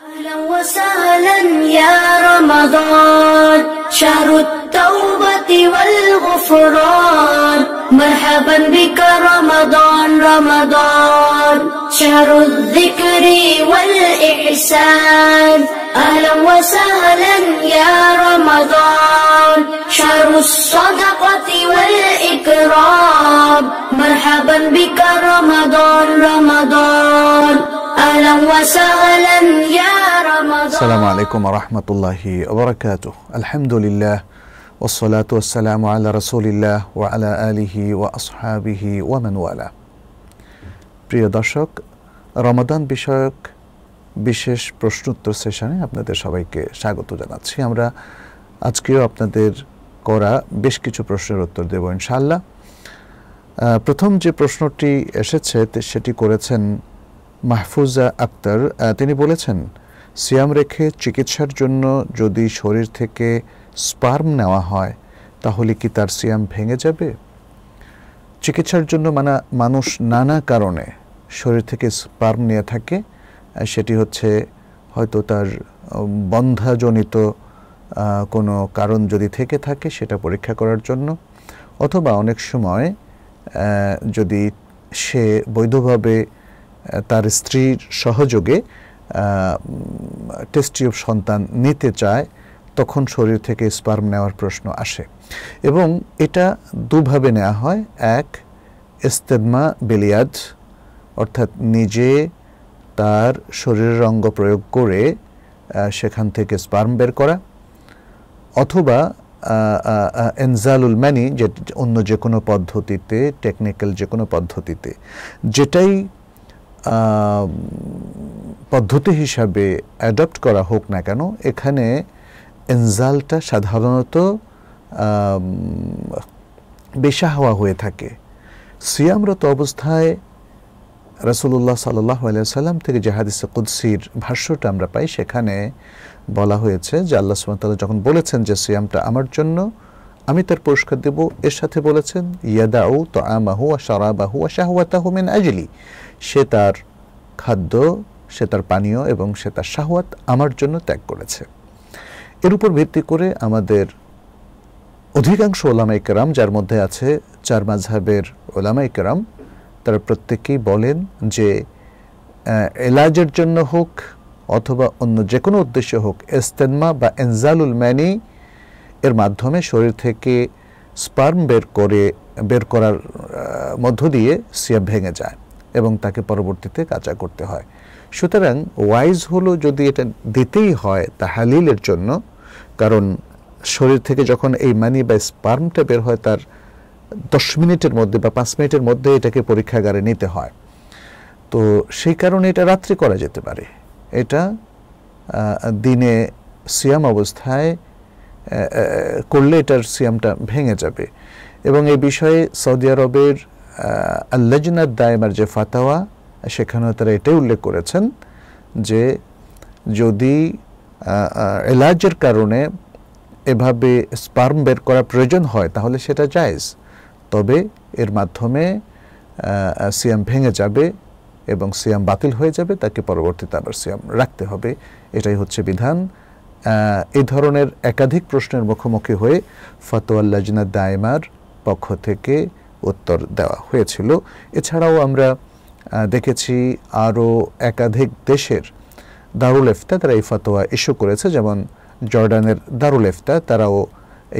أهلا وسهلا يا رمضان شهر التوبة والغفران مرحبا بك رمضان رمضان شهر الذكر والإحسان أهلا وسهلا يا رمضان شهر الصدقة والإكرام مرحبا بك رمضان رمضان السلام عليكم ورحمة الله وبركاته الحمد لله والصلاة والسلام على رسول الله وعلى آله وأصحابه ومن والاه প্রিয় দর্শক রমাদান বিষয়ক বিশেষ প্রশ্নোত্তর সেশনে আপনাদের সবাইকে স্বাগত জানাচ্ছি আমরা আজকেও আপনাদের করা বেশ কিছু প্রশ্নের উত্তর দেব ইনশাল্লাহ প্রথম যে প্রশ্নটি এসেছে সেটি করেছেন মাহফুজা আক্তার তিনি বলেছেন সিয়াম রেখে চিকিৎসার জন্য যদি শরীর থেকে স্পার্ম নেওয়া হয় তাহলে কি তার সিয়াম ভেঙে যাবে চিকিৎসার জন্য মানা মানুষ নানা কারণে শরীর থেকে স্পার্ম নিয়ে থাকে সেটি হচ্ছে হয়তো তার বন্ধাজনিত কোনো কারণ যদি থেকে থাকে সেটা পরীক্ষা করার জন্য অথবা অনেক সময় যদি সে বৈধভাবে তার স্ত্রীর সহযোগে টেস্টিউব সন্তান নিতে চায় তখন শরীর থেকে স্পার্ম নেওয়ার প্রশ্ন আসে এবং এটা দুভাবে নেওয়া হয় এক ইস্তেদমা বেলিয়াদ অর্থাৎ নিজে তার শরীরের অঙ্গ প্রয়োগ করে সেখান থেকে স্পার্ম বের করা অথবা এনজালুল ম্যানি যে অন্য যে কোনো পদ্ধতিতে টেকনিক্যাল যে কোনো পদ্ধতিতে যেটাই পদ্ধতি হিসাবে অ্যাডপ্ট করা হোক না কেন এখানে এনজালটা সাধারণত বেশা হওয়া হয়ে থাকে সিয়ামরত অবস্থায় রসুল্লাহ সাল্লাহ সাল্লাম থেকে জাহাদিস কুদ্সির ভাষ্যটা আমরা পাই সেখানে বলা হয়েছে যে আল্লাহ সুমতাল যখন বলেছেন যে সিয়ামটা আমার জন্য আমি তার পুরস্কার দেব এর সাথে বলেছেন ইয়াদাউ তো আমাহু আশারাবাহু আশাহুয়াতাহু আজলি সে তার খাদ্য সে তার পানীয় এবং সে তার শাহওয়াত আমার জন্য ত্যাগ করেছে এর উপর ভিত্তি করে আমাদের অধিকাংশ ওলামা কেরাম যার মধ্যে আছে চার মাঝহের ওলামা কেরাম তারা প্রত্যেকেই বলেন যে এলাজের জন্য হোক অথবা অন্য যে কোনো উদ্দেশ্য হোক এস্তেনমা বা এনজালুল ম্যানি এর মাধ্যমে শরীর থেকে স্পার্ম বের করে বের করার মধ্য দিয়ে সিয়াম ভেঙে যায় এবং তাকে পরবর্তীতে কাজা করতে হয় সুতরাং ওয়াইজ হলো যদি এটা দিতেই হয় তা হালিলের জন্য কারণ শরীর থেকে যখন এই মানি বা স্পার্মটা বের হয় তার দশ মিনিটের মধ্যে বা পাঁচ মিনিটের মধ্যে এটাকে পরীক্ষাগারে নিতে হয় তো সেই কারণে এটা রাত্রি করা যেতে পারে এটা দিনে সিয়াম অবস্থায় করলে এটার সিয়ামটা ভেঙে যাবে এবং এই বিষয়ে সৌদি আরবের আল্লাজনার দায়মার যে ফাতাওয়া সেখানেও তারা এটাই উল্লেখ করেছেন যে যদি এলার্জের কারণে এভাবে স্পার্ম বের করা প্রয়োজন হয় তাহলে সেটা জায়জ তবে এর মাধ্যমে সিয়াম ভেঙে যাবে এবং সিয়াম বাতিল হয়ে যাবে তাকে পরবর্তীতে আবার সিয়াম রাখতে হবে এটাই হচ্ছে বিধান এ ধরনের একাধিক প্রশ্নের মুখোমুখি হয়ে ফতোয়াল্লাজনা দায়মার পক্ষ থেকে উত্তর দেওয়া হয়েছিল এছাড়াও আমরা দেখেছি আরও একাধিক দেশের দারুল এফতা তারা এই ফতোয়া ইস্যু করেছে যেমন জর্ডানের দারুল এফতা তারাও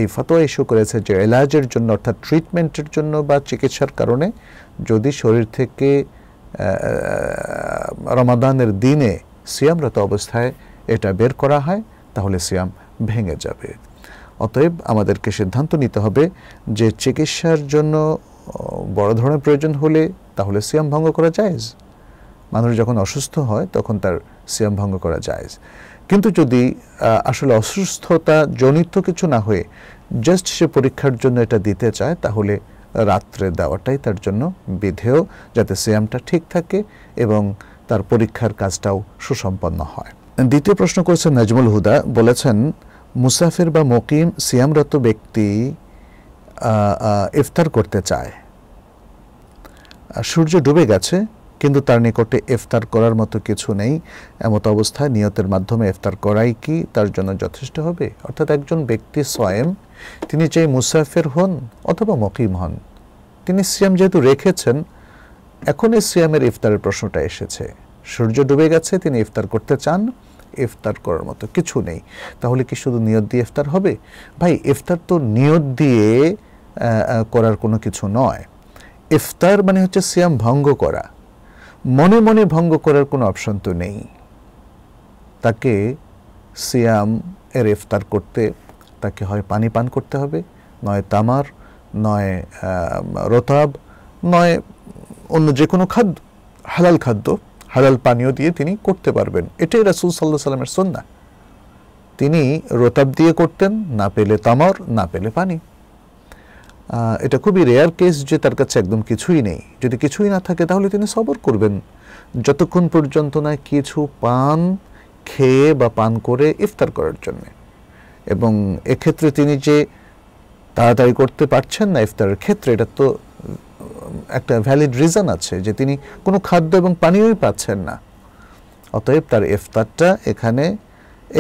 এই ফতোয়া ইস্যু করেছে যে এলাজের জন্য অর্থাৎ ট্রিটমেন্টের জন্য বা চিকিৎসার কারণে যদি শরীর থেকে রমাদানের দিনে সিয়ামরত অবস্থায় এটা বের করা হয় তাহলে সিয়াম ভেঙে যাবে অতএব আমাদেরকে সিদ্ধান্ত নিতে হবে যে চিকিৎসার জন্য বড় ধরনের প্রয়োজন হলে তাহলে সিয়াম ভঙ্গ করা জায়েজ মানুষ যখন অসুস্থ হয় তখন তার সিয়াম ভঙ্গ করা জায়েজ কিন্তু যদি আসলে অসুস্থতা জনিত কিছু না হয়ে জাস্ট সে পরীক্ষার জন্য এটা দিতে চায় তাহলে রাত্রে দেওয়াটাই তার জন্য বিধেয় যাতে সিয়ামটা ঠিক থাকে এবং তার পরীক্ষার কাজটাও সুসম্পন্ন হয় দ্বিতীয় প্রশ্ন করেছেন নাজমুল হুদা বলেছেন মুসাফির বা মকিম সিয়ামরত ব্যক্তি ইফতার করতে চায় সূর্য ডুবে গেছে কিন্তু তার নিকটে ইফতার করার মতো কিছু নেই এমত অবস্থায় নিয়তের মাধ্যমে ইফতার করাই কি তার জন্য যথেষ্ট হবে অর্থাৎ একজন ব্যক্তি স্বয়ং তিনি চাই মুসাফের হন অথবা মকিম হন তিনি সিয়াম যেহেতু রেখেছেন এখন এই সিয়ামের ইফতারের প্রশ্নটা এসেছে সূর্য ডুবে গেছে তিনি ইফতার করতে চান ইফতার করার মতো কিছু নেই তাহলে কি শুধু নিয়ত দিয়ে ইফতার হবে ভাই ইফতার তো নিয়ত দিয়ে করার কোনো কিছু নয় ইফতার মানে হচ্ছে সিয়াম ভঙ্গ করা মনে মনে ভঙ্গ করার কোনো অপশন তো নেই তাকে সিয়াম এর ইফতার করতে তাকে হয় পানি পান করতে হবে নয় তামার নয় রতাব নয় অন্য যে কোনো খাদ্য হালাল খাদ্য হালাল পানীয় দিয়ে তিনি করতে পারবেন এটাই রাসুল সাল্লাহ সাল্লামের সন্না তিনি রোতাব দিয়ে করতেন না পেলে তামর না পেলে পানি এটা খুবই রেয়ার কেস যে তার কাছে একদম কিছুই নেই যদি কিছুই না থাকে তাহলে তিনি সবর করবেন যতক্ষণ পর্যন্ত না কিছু পান খেয়ে বা পান করে ইফতার করার জন্য এবং এক্ষেত্রে তিনি যে তাড়াতাড়ি করতে পারছেন না ইফতারের ক্ষেত্রে এটা তো একটা ভ্যালিড রিজন আছে যে তিনি কোনো খাদ্য এবং পানীয়ই পাচ্ছেন না অতএব তার ইফতারটা এখানে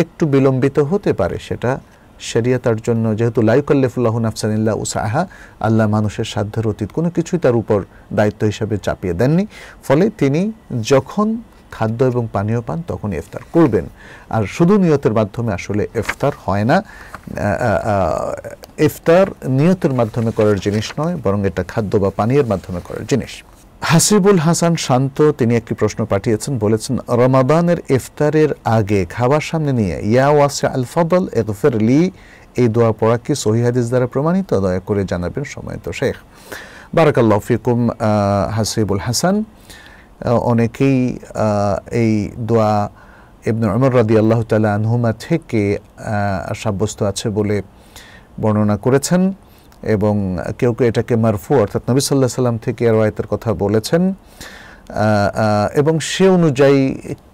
একটু বিলম্বিত হতে পারে সেটা শরিয়া জন্য যেহেতু লাইকল্লেফুল্লাহ নাফসানিল্লা উসাহা আল্লাহ মানুষের সাধ্যের অতীত কোনো কিছুই তার উপর দায়িত্ব হিসাবে চাপিয়ে দেননি ফলে তিনি যখন খাদ্য এবং পানীয় পান তখনই ইফতার করবেন আর শুধু নিয়তের মাধ্যমে আসলে ইফতার হয় না ইফতার নিয়তের মাধ্যমে করার জিনিস নয় বরং এটা খাদ্য বা পানীয়ের মাধ্যমে করার জিনিস হাসিবুল হাসান শান্ত তিনি একটি প্রশ্ন পাঠিয়েছেন বলেছেন রমাদানের ইফতারের আগে খাবার সামনে নিয়ে ইয়া ওয়াসে আল ফদল এগফের লি এই দোয়া পড়া কি সহিহাদিস দ্বারা প্রমাণিত দয়া করে জানাবেন সময় তো শেখ বারাকাল্লাহ ফিকুম হাসিবুল হাসান অনেকেই এই দোয়া ইবনে অমর রাদি আল্লাহ তালা আনহুমা থেকে সাব্যস্ত আছে বলে বর্ণনা করেছেন এবং কেউ কেউ এটাকে মারফু অর্থাৎ নবী সাল্লাহ সাল্লাম থেকে রয়েতের কথা বলেছেন এবং সে অনুযায়ী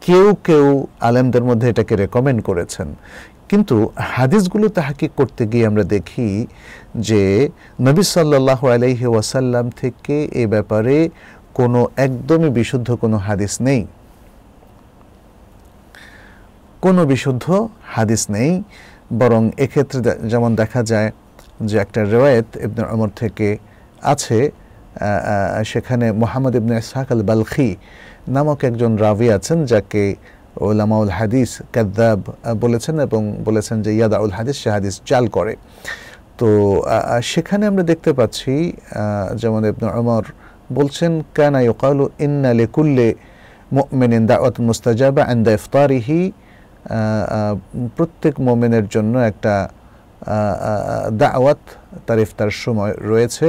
কেউ কেউ আলেমদের মধ্যে এটাকে রেকমেন্ড করেছেন কিন্তু হাদিসগুলো তাহাকে করতে গিয়ে আমরা দেখি যে নবী সাল্লাহ আলহি ওয়াসাল্লাম থেকে এ ব্যাপারে কোনো একদমই বিশুদ্ধ কোনো হাদিস নেই কোনো বিশুদ্ধ হাদিস নেই বরং এক্ষেত্রে যেমন দেখা যায় যে একটা রেওয়ায়ত ইবন অমর থেকে আছে সেখানে Mohammad ibn Ishaq al Balkhi নামক একজন রাবি আছেন যাকে ওলামাউল হাদিস কাদ্দাব বলেছেন এবং বলেছেন যে ইয়াদাউল হাদিস সে হাদিস চাল করে তো সেখানে আমরা দেখতে পাচ্ছি যেমন ইবন অমর বলছেন কানা ইউকালু ইন্না লিকুল্লে মুমিনিন দাওয়াত মুস্তাজাবা অ্যান্ড দ্য ইফতারিহি প্রত্যেক মোমেনের জন্য একটা দাওয়াত ইফতার সময় রয়েছে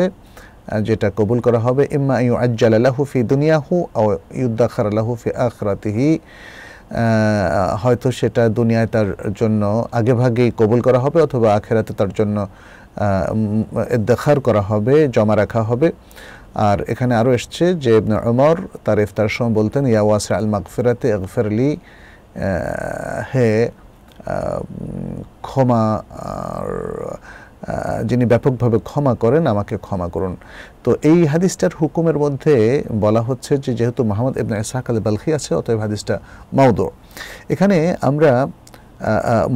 যেটা কবুল করা হবে ইম্মা ইউ আজ্জাল আল্লাহু দুনিয়া হু ও ইউদ্দাখার আল্লাহু ফি আখরাতিহি হয়তো সেটা দুনিয়ায় তার জন্য আগেভাগেই কবুল করা হবে অথবা আখেরাতে তার জন্য দেখার করা হবে জমা রাখা হবে আর এখানে আরও এসছে যে ওমর তার ইফতার সময় বলতেন ইয়াওয়াস আল মাকফিরাতে ইগফিরলি হে ক্ষমা যিনি ব্যাপকভাবে ক্ষমা করেন আমাকে ক্ষমা করুন তো এই হাদিসটার হুকুমের মধ্যে বলা হচ্ছে যে যেহেতু Mohammad ibn Ishaq al Balkhi আছে অতএব হাদিসটা মাউদ এখানে আমরা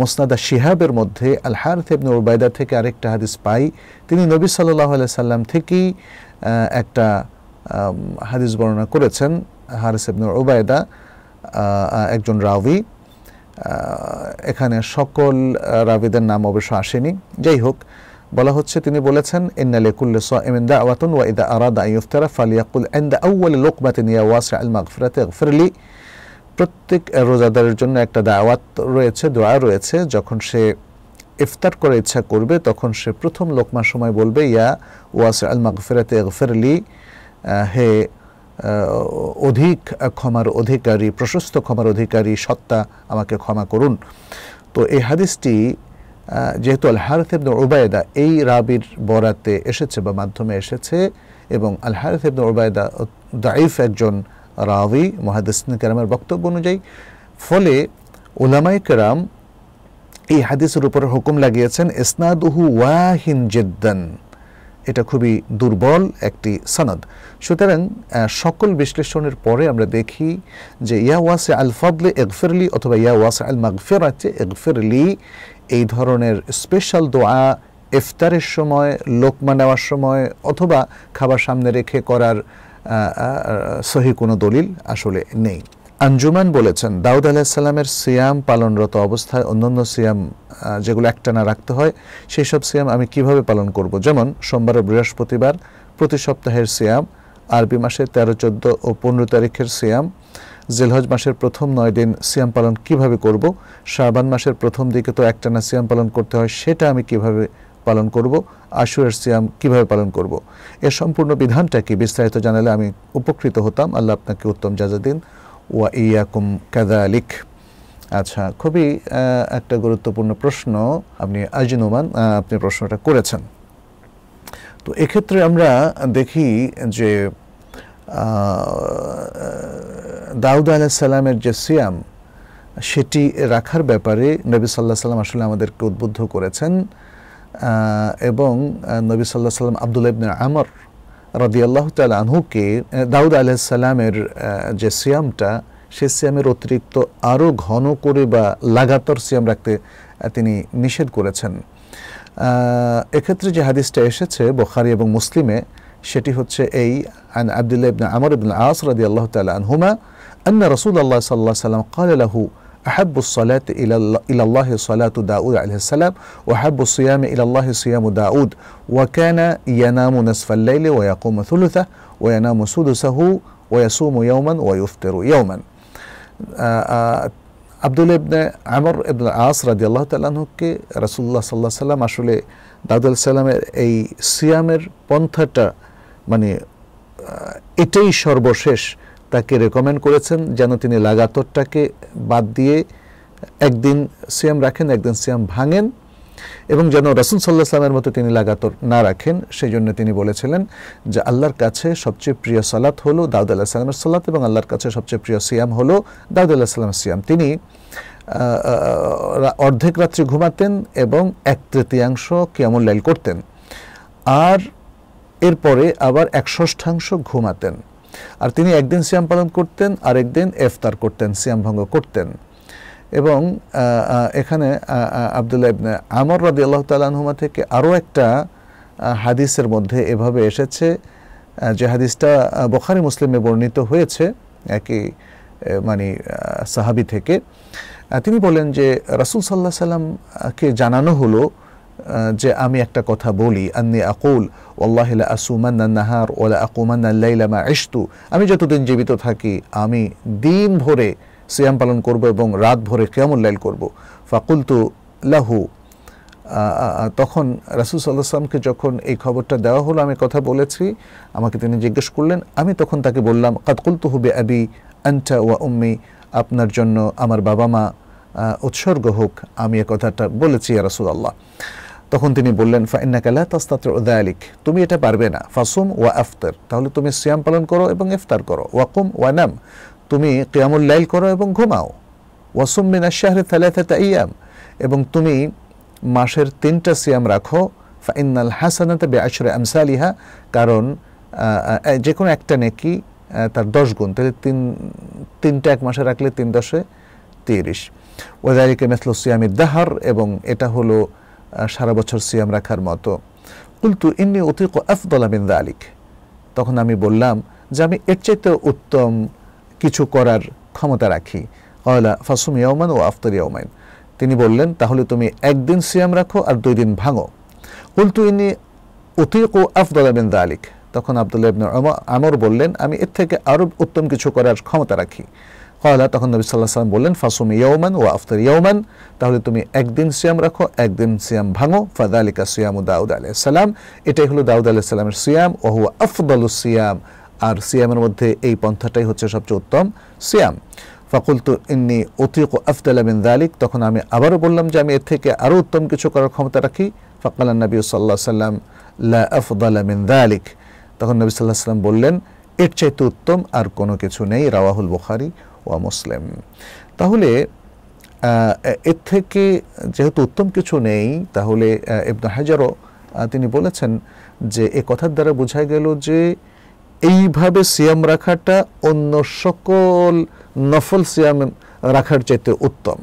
মোসনাদা শিহাবের মধ্যে আল হারথ ইবনে উবায়দা থেকে আরেকটা হাদিস পাই তিনি নবী সাল্লাহ সাল্লাম থেকেই একটা হাদিস বর্ণনা করেছেন হারিস ইবনে উবায়দা একজন রাউি এখানে সকল রাবিদের নাম অবশ্য আসেনি যাই হোক বলা হচ্ছে তিনি বলেছেন আরাদা ইয়া প্রত্যেক রোজাদারের জন্য একটা দাওয়াত রয়েছে দোয়া রয়েছে যখন সে ইফতার করার ইচ্ছা করবে তখন সে প্রথম লোকমার সময় বলবে ইয়া ওয়াসি আল মাগফিরাতি ফেরলি হে অধিক ক্ষমার অধিকারী প্রশস্ত ক্ষমার অধিকারী সত্তা আমাকে ক্ষমা করুন তো এই হাদিসটি যেহেতু আল হারথেবন ওবায়দা এই রাবির বরাতে এসেছে বা মাধ্যমে এসেছে এবং আল হারথেবন ওবায়দা দাইফ একজন রাবি মহাদিস কেরামের বক্তব্য অনুযায়ী ফলে ওলামাই কেরাম এই হাদিসের উপর হুকুম লাগিয়েছেন ইসনাদুহু ওয়াহিন জেদ্দান এটা খুবই দুর্বল একটি সনদ সুতরাং সকল বিশ্লেষণের পরে আমরা দেখি যে ইয়া ওয়াসে আল ফদলে এগফেরলি অথবা ইয়া ওয়াসে আল মাগফের আছে এগফেরলি এই ধরনের স্পেশাল দোয়া ইফতারের সময় লোকমা নেওয়ার সময় অথবা খাবার সামনে রেখে করার সহি কোনো দলিল আসলে নেই আঞ্জুমান বলেছেন দাউদ আলাহিসাল্লামের সিয়াম পালনরত অবস্থায় অন্যান্য সিয়াম যেগুলো একটানা রাখতে হয় সেই সব সিয়াম আমি কিভাবে পালন করব যেমন সোমবার ও বৃহস্পতিবার প্রতি সপ্তাহের সিয়াম আরবি মাসের তেরো চোদ্দ ও পনেরো তারিখের সিয়াম জেলহজ মাসের প্রথম নয় দিন সিয়াম পালন কিভাবে করব শ্রাবান মাসের প্রথম দিকে তো একটানা সিয়াম পালন করতে হয় সেটা আমি কিভাবে পালন করব আশুরের সিয়াম কিভাবে পালন করব এর সম্পূর্ণ বিধানটা কি বিস্তারিত জানালে আমি উপকৃত হতাম আল্লাহ আপনাকে উত্তম যাজা দিন ওয়া ইয়াকুম কাদালিক আচ্ছা খুবই একটা গুরুত্বপূর্ণ প্রশ্ন আপনি আজিনুমান আপনি প্রশ্নটা করেছেন তো এক্ষেত্রে আমরা দেখি যে দাউদ সালামের যে সিয়াম সেটি রাখার ব্যাপারে নবী সাল্লাহ সাল্লাম আসলে আমাদেরকে উদ্বুদ্ধ করেছেন এবং নবী সাল্লাহ সাল্লাম আবদুল্লা ইবনে আমর রাদিয়াল্লাহ তাল আনহুকে দাউদ আলাইসাল্লামের যে সিয়ামটা সে সিয়ামের অতিরিক্ত আরও ঘন করে বা লাগাতার সিয়াম রাখতে তিনি নিষেধ করেছেন এক্ষেত্রে যে হাদিসটা এসেছে বোখারি এবং মুসলিমে সেটি হচ্ছে এই আন আবদুল্লাহ ইবনা আমর ইবনা আস আল্লাহ তাআলা আনহুমা আন্না রসুল আল্লাহ সাল্লাহ সাল্লাম قال أحب الصلاة إلى إلى الله صلاة داود عليه السلام وأحب الصيام إلى الله صيام داود وكان ينام نصف الليل ويقوم ثلثه وينام سدسه ويصوم يوما ويفطر يوما آه، آه، عبد الله بن بن عمر আব্দুল ইবনে আমর ইবনে আস রাজি الله তাল্লাহকে রাসুল্লাহ সাল্লাহ সাল্লাম আসলে দাউদ সাল্লামের أي সিয়ামের পন্থাটা মানে آه، এটাই সর্বশেষ তাকে রেকমেন্ড করেছেন যেন তিনি লাগাতরটাকে বাদ দিয়ে একদিন সিয়াম রাখেন একদিন সিয়াম ভাঙেন এবং যেন রসুল সাল্লাহ সাল্লামের মতো তিনি লাগাতর না রাখেন সেই জন্য তিনি বলেছিলেন যে আল্লাহর কাছে সবচেয়ে প্রিয় সালাত হলো দাউদ আল্লাহ সাল্লামের সালাত এবং আল্লাহর কাছে সবচেয়ে প্রিয় সিয়াম হলো দাউদ আল্লাহ সাল্লামের সিয়াম তিনি অর্ধেক রাত্রি ঘুমাতেন এবং এক তৃতীয়াংশ কেমন লাইল করতেন আর এরপরে আবার এক ষষ্ঠাংশ ঘুমাতেন আর তিনি একদিন শ্যাম পালন করতেন আর একদিন এফতার করতেন শ্যাম ভঙ্গ করতেন এবং এখানে আবদুল্লাহ ইবনে আমর রাদি আল্লাহ তালাহুমা থেকে আরও একটা হাদিসের মধ্যে এভাবে এসেছে যে হাদিসটা বখারি মুসলিমে বর্ণিত হয়েছে একই মানে সাহাবি থেকে তিনি বলেন যে রাসুল সাল্লাহ সাল্লামকে জানানো হলো যে আমি একটা কথা বলি আন্নি আকুল ওল্লাহিলা আসুমান্না নাহার ওলা আকুমান্না লাইলামা ইস্তু আমি যতদিন জীবিত থাকি আমি দিন ভরে সিয়াম পালন করব এবং রাত ভরে কেমন লাইল করব ফাকুলতু লাহু তখন রাসুল সাল্লাহ যখন এই খবরটা দেওয়া হলো আমি কথা বলেছি আমাকে তিনি জিজ্ঞেস করলেন আমি তখন তাকে বললাম কাতকুলতু হুবে আবি আন্টা ওয়া উম্মি আপনার জন্য আমার বাবা মা উৎসর্গ হোক আমি এ কথাটা বলেছি রাসুল আল্লাহ তখন তিনি বললেন ফাইন্নাকালা তাস্তাত উদায়ালিক তুমি এটা পারবে না ফাসুম ওয়া আফতার তাহলে তুমি সিয়াম পালন করো এবং ইফতার করো ওয়াকুম ওয়ানাম তুমি কিয়ামুল লাইল করো এবং ঘুমাও ওয়াসুম মিনা শাহরে থালাথাতা ইয়াম এবং তুমি মাসের তিনটা সিয়াম রাখো ফাইনাল হাসানাতে বে আশরে আমসালিহা কারণ যে কোনো একটা নেকি তার দশ গুণ তাহলে তিন তিনটা এক মাসে রাখলে তিন দশে তিরিশ ওদালিকে মেসলো সিয়ামির দাহার এবং এটা হলো সারা বছর সিয়াম রাখার মতো কুলতু ইন্নি অতিক আফদল আমিন আলিক তখন আমি বললাম যে আমি এর চাইতে উত্তম কিছু করার ক্ষমতা রাখি অলা ফাসুম ইয়মান ও আফতর ইয়মাইন তিনি বললেন তাহলে তুমি একদিন সিয়াম রাখো আর দুই দিন ভাঙো কুলতু ইনি অতিক ও আফদল আমিন আলিক তখন আবদুল্লাহ আমর বললেন আমি এর থেকে আরও উত্তম কিছু করার ক্ষমতা রাখি কয়লা তখন নবী সাল্লাহ সাল্লাম বললেন ফাসুমি ইয়ৌমান ও আফতার ইয়ৌমান তাহলে তুমি একদিন সিয়াম রাখো একদিন সিয়াম ভাঙো ফাদা আলিকা সিয়াম ও দাউদ সাল্লাম এটাই হলো দাউদ সাল্লামের সিয়াম হু আফদল সিয়াম আর সিয়ামের মধ্যে এই পন্থাটাই হচ্ছে সবচেয়ে উত্তম সিয়াম ফাকুলতু ইন্নি অতিক আফদালা বিন দালিক তখন আমি আবারও বললাম যে আমি এর থেকে আরও উত্তম কিছু করার ক্ষমতা রাখি ফাকালান নবী সাল্লাহ সাল্লাম লা আফদালা মিন দালিক তখন নবী সাল্লাহ সাল্লাম বললেন এর চাইতে উত্তম আর কোনো কিছু নেই রাওয়াহুল বুখারি ওয়া মুসলিম তাহলে এর থেকে যেহেতু উত্তম কিছু নেই তাহলে ইবনু হাজারও তিনি বলেছেন যে এ কথার দ্বারা বোঝা গেল যে এইভাবে সিয়াম রাখাটা অন্য সকল নফল সিয়াম রাখার চাইতে উত্তম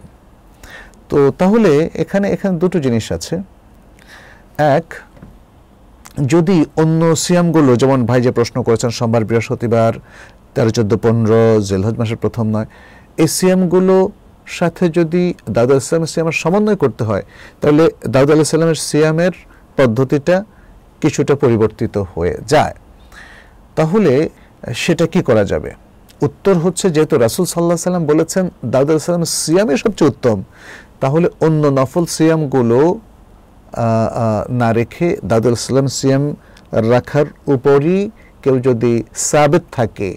তো তাহলে এখানে এখানে দুটো জিনিস আছে এক যদি অন্য সিয়ামগুলো যেমন ভাই যে প্রশ্ন করেছেন সোমবার বৃহস্পতিবার তেরো চোদ্দো পনেরো জেলহজ মাসের প্রথম নয় এই সিএমগুলো সাথে যদি দাউদ আলাহিসামের সিএমের সমন্বয় করতে হয় তাহলে দাউদ আলাহিসাল্লামের সিএমের পদ্ধতিটা কিছুটা পরিবর্তিত হয়ে যায় তাহলে সেটা কি করা যাবে উত্তর হচ্ছে যেহেতু রাসুল সাল্লাহ সাল্লাম বলেছেন দাউদ আলাহিসাল্লাম সিয়ামে সবচেয়ে উত্তম তাহলে অন্য নফল সিয়ামগুলো না রেখে দাউদ আলাহিসাল্লাম সিয়াম রাখার উপরই কেউ যদি সাবেত থাকে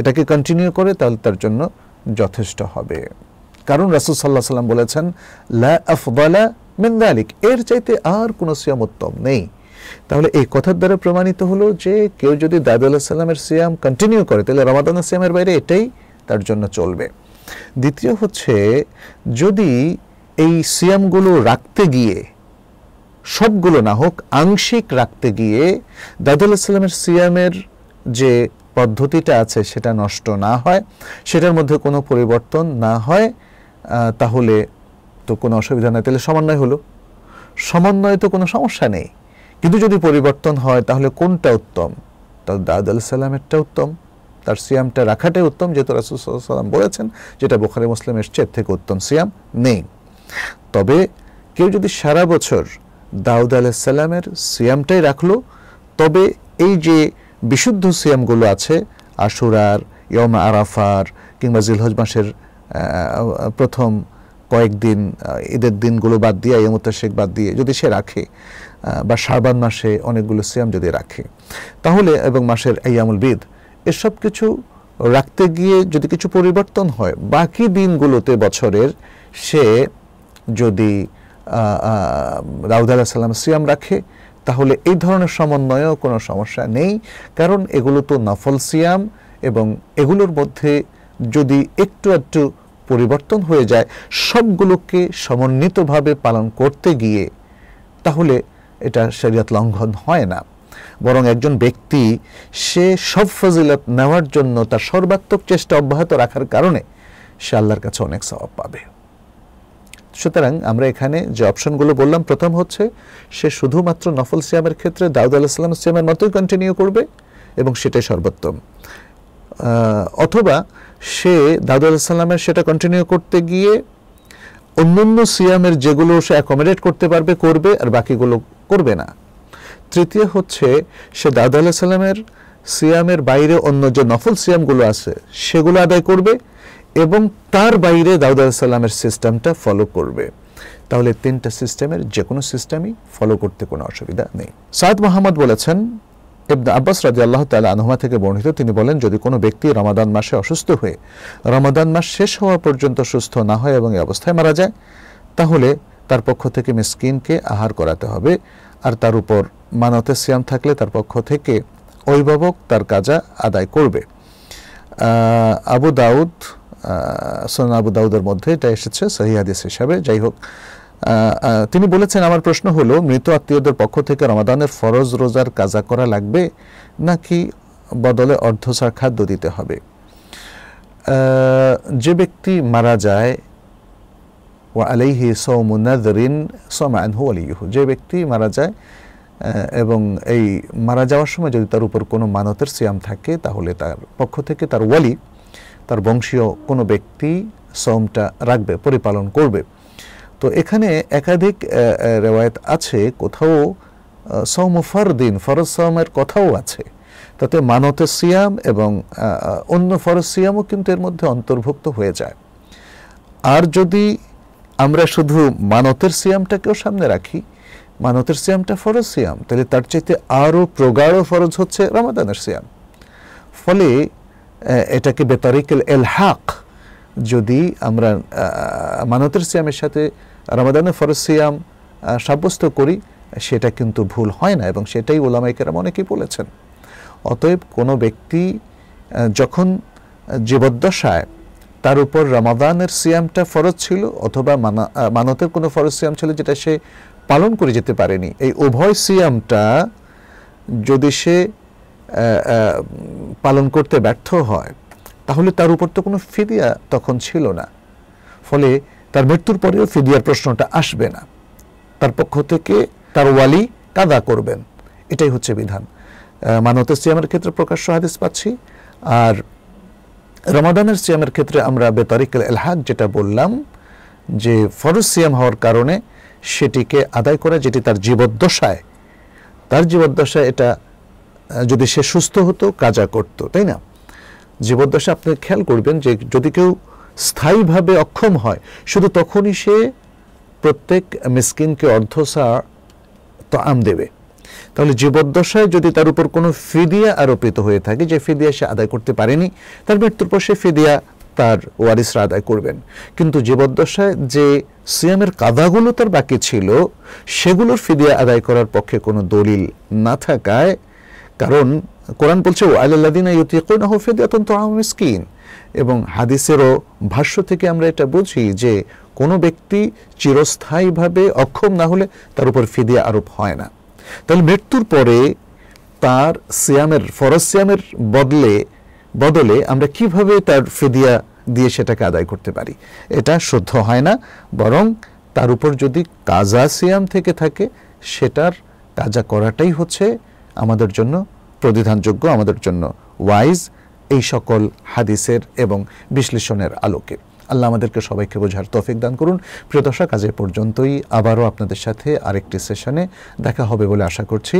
এটাকে কন্টিনিউ করে তাহলে তার জন্য যথেষ্ট হবে কারণ রাসুল সাল্লাহ সাল্লাম বলেছেন লা আফবালা মেন্দালিক এর চাইতে আর কোনো সিয়াম উত্তম নেই তাহলে এই কথার দ্বারা প্রমাণিত হলো যে কেউ যদি দাবি আল্লাহ সাল্লামের সিয়াম কন্টিনিউ করে তাহলে রামাদান সিয়ামের বাইরে এটাই তার জন্য চলবে দ্বিতীয় হচ্ছে যদি এই সিয়ামগুলো রাখতে গিয়ে সবগুলো না হোক আংশিক রাখতে গিয়ে দাদুল্লাহ সাল্লামের সিয়ামের যে পদ্ধতিটা আছে সেটা নষ্ট না হয় সেটার মধ্যে কোনো পরিবর্তন না হয় তাহলে তো কোনো অসুবিধা নেই তাহলে সমন্বয় হলো সমন্বয়ে তো কোনো সমস্যা নেই কিন্তু যদি পরিবর্তন হয় তাহলে কোনটা উত্তম তার দাউদ আলাহ সাল্লামেরটা উত্তম তার সিয়ামটা রাখাটাই উত্তম যেহেতু রাসুলসাল্লাম বলেছেন যেটা বোখারি মুসলিম এসছে থেকে উত্তম সিয়াম নেই তবে কেউ যদি সারা বছর দাউদ সাল্লামের সিয়ামটাই রাখলো তবে এই যে বিশুদ্ধ সিয়ামগুলো আছে আশুরার ইয়ম আরাফার কিংবা জিলহজ মাসের প্রথম কয়েকদিন ঈদের দিনগুলো বাদ দিয়ে শেখ বাদ দিয়ে যদি সে রাখে বা শাবান মাসে অনেকগুলো সিয়াম যদি রাখে তাহলে এবং মাসের ইয়ামুল বিদ এসব কিছু রাখতে গিয়ে যদি কিছু পরিবর্তন হয় বাকি দিনগুলোতে বছরের সে যদি রাউদ আলাহ সাল্লাম সিয়াম রাখে তাহলে এই ধরনের সমন্বয়েও কোনো সমস্যা নেই কারণ এগুলো তো নফল সিয়াম এবং এগুলোর মধ্যে যদি একটু একটু পরিবর্তন হয়ে যায় সবগুলোকে সমন্বিতভাবে পালন করতে গিয়ে তাহলে এটা শরীয়ত লঙ্ঘন হয় না বরং একজন ব্যক্তি সে সব ফজিলত নেওয়ার জন্য তার সর্বাত্মক চেষ্টা অব্যাহত রাখার কারণে সে আল্লাহর কাছে অনেক স্বভাব পাবে সুতরাং আমরা এখানে যে অপশনগুলো বললাম প্রথম হচ্ছে সে শুধুমাত্র নফল সিয়ামের ক্ষেত্রে দাউদ আলাহিসাল্লাম সিয়ামের মতোই কন্টিনিউ করবে এবং সেটাই সর্বোত্তম অথবা সে দাউদ আলাহিসাল্লামের সেটা কন্টিনিউ করতে গিয়ে অন্য অন্য সিয়ামের যেগুলো সে অ্যাকোমোডেট করতে পারবে করবে আর বাকিগুলো করবে না তৃতীয় হচ্ছে সে দাউদ আলাহিসাল্লামের সিয়ামের বাইরে অন্য যে নফল সিয়ামগুলো আছে সেগুলো আদায় করবে এবং তার বাইরে দাউদ আলাহিসাল্লামের সিস্টেমটা ফলো করবে তাহলে তিনটা সিস্টেমের যে কোনো সিস্টেমই ফলো করতে কোনো অসুবিধা নেই সাদ মোহাম্মদ বলেছেন ইবনা আব্বাস রাজি আল্লাহ তালা আনহমা থেকে বর্ণিত তিনি বলেন যদি কোনো ব্যক্তি রমাদান মাসে অসুস্থ হয়ে রমাদান মাস শেষ হওয়া পর্যন্ত সুস্থ না হয় এবং এই অবস্থায় মারা যায় তাহলে তার পক্ষ থেকে মিসকিনকে আহার করাতে হবে আর তার উপর মানতে সিয়াম থাকলে তার পক্ষ থেকে অভিভাবক তার কাজা আদায় করবে আবু দাউদ সোনা আবু দাউদের মধ্যে এটা এসেছে সহিহাদিস হিসাবে যাই হোক তিনি বলেছেন আমার প্রশ্ন হলো মৃত আত্মীয়দের পক্ষ থেকে রমাদানের ফরজ রোজার কাজা করা লাগবে নাকি বদলে অর্ধসার খাদ্য দিতে হবে যে ব্যক্তি মারা যায় ও আলাইহি সৌমুনাদরিন সমানহু আলিহু যে ব্যক্তি মারা যায় এবং এই মারা যাওয়ার সময় যদি তার উপর কোনো মানতের সিয়াম থাকে তাহলে তার পক্ষ থেকে তার ওয়ালি তার বংশীয় কোনো ব্যক্তি সমটা রাখবে পরিপালন করবে তো এখানে একাধিক রেওয়ায়ত আছে কোথাও সৌম ফরদিন ফরজ সমের কথাও আছে তাতে মানতে সিয়াম এবং অন্য ফরজ সিয়ামও কিন্তু এর মধ্যে অন্তর্ভুক্ত হয়ে যায় আর যদি আমরা শুধু মানতের সিয়ামটাকেও সামনে রাখি মানতের সিয়ামটা ফরজ সিয়াম তাহলে তার চাইতে আরও প্রগাঢ় ফরজ হচ্ছে রমাদানের সিয়াম ফলে এটাকে বেতারিকেল এলহাক যদি আমরা মানতের সিয়ামের সাথে রামাদানের ফরজ সিয়াম সাব্যস্ত করি সেটা কিন্তু ভুল হয় না এবং সেটাই ওলামাইকেরাম অনেকেই বলেছেন অতএব কোনো ব্যক্তি যখন জীবদ্দশায় তার উপর রামাদানের সিয়ামটা ফরজ ছিল অথবা মানতের কোনো ফরজ সিয়াম ছিল যেটা সে পালন করে যেতে পারেনি এই উভয় সিয়ামটা যদি সে পালন করতে ব্যর্থ হয় তাহলে তার উপর তো কোনো ফিদিয়া তখন ছিল না ফলে তার মৃত্যুর পরেও ফিদিয়ার প্রশ্নটা আসবে না তার পক্ষ থেকে তার ওয়ালি কাদা করবেন এটাই হচ্ছে বিধান মানতের সিয়ামের ক্ষেত্রে প্রকাশ্য হাদিস পাচ্ছি আর রমাদানের সিয়ামের ক্ষেত্রে আমরা বেতারিকেল এলহাক যেটা বললাম যে ফরজ সিয়াম হওয়ার কারণে সেটিকে আদায় করা যেটি তার জীবদ্দশায় তার জীবদ্দশায় এটা যদি সে সুস্থ হতো কাজা করত তাই না জীবদ্দশা আপনি খেয়াল করবেন যে যদি কেউ স্থায়ীভাবে অক্ষম হয় শুধু তখনই সে প্রত্যেক মিসকিনকে অর্ধসা তো আম দেবে তাহলে জীবদ্দশায় যদি তার উপর কোনো ফিদিয়া আরোপিত হয়ে থাকে যে ফিদিয়া সে আদায় করতে পারেনি তার মৃত্যুর পর সে ফিদিয়া তার ওয়ারিসরা আদায় করবেন কিন্তু জীবদ্দশায় যে সিয়ামের কাদাগুলো তার বাকি ছিল সেগুলোর ফিদিয়া আদায় করার পক্ষে কোনো দলিল না থাকায় কারণ কোরআন বলছে আল্লাদিনা ইউতিকুনাহ ফিদিয়াতুন তুআম মিসকিন এবং হাদিসেরও ভাষ্য থেকে আমরা এটা বুঝি যে কোনো ব্যক্তি চিরস্থায়ীভাবে অক্ষম না হলে তার উপর ফিদিয়া আরোপ হয় না তাহলে মৃত্যুর পরে তার সিয়ামের ফরজ সিয়ামের বদলে বদলে আমরা কিভাবে তার ফিদিয়া দিয়ে সেটাকে আদায় করতে পারি এটা শুদ্ধ হয় না বরং তার উপর যদি কাজা সিয়াম থেকে থাকে সেটার কাজা করাটাই হচ্ছে আমাদের জন্য প্রতিধানযোগ্য আমাদের জন্য ওয়াইজ এই সকল হাদিসের এবং বিশ্লেষণের আলোকে আল্লাহ আমাদেরকে সবাইকে বোঝার তফিক দান করুন প্রিয়দশা কাজে পর্যন্তই আবারও আপনাদের সাথে আরেকটি সেশনে দেখা হবে বলে আশা করছি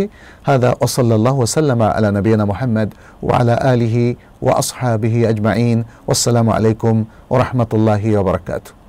হাদা ওসল্লাহ ওসাল্লামা আলা নবীনা মোহাম্মদ আলা আলিহি ওয়া আসহাবিহি আজমাইন ওসালামু আলাইকুম ও রহমতুল্লাহি ওবরাকাতু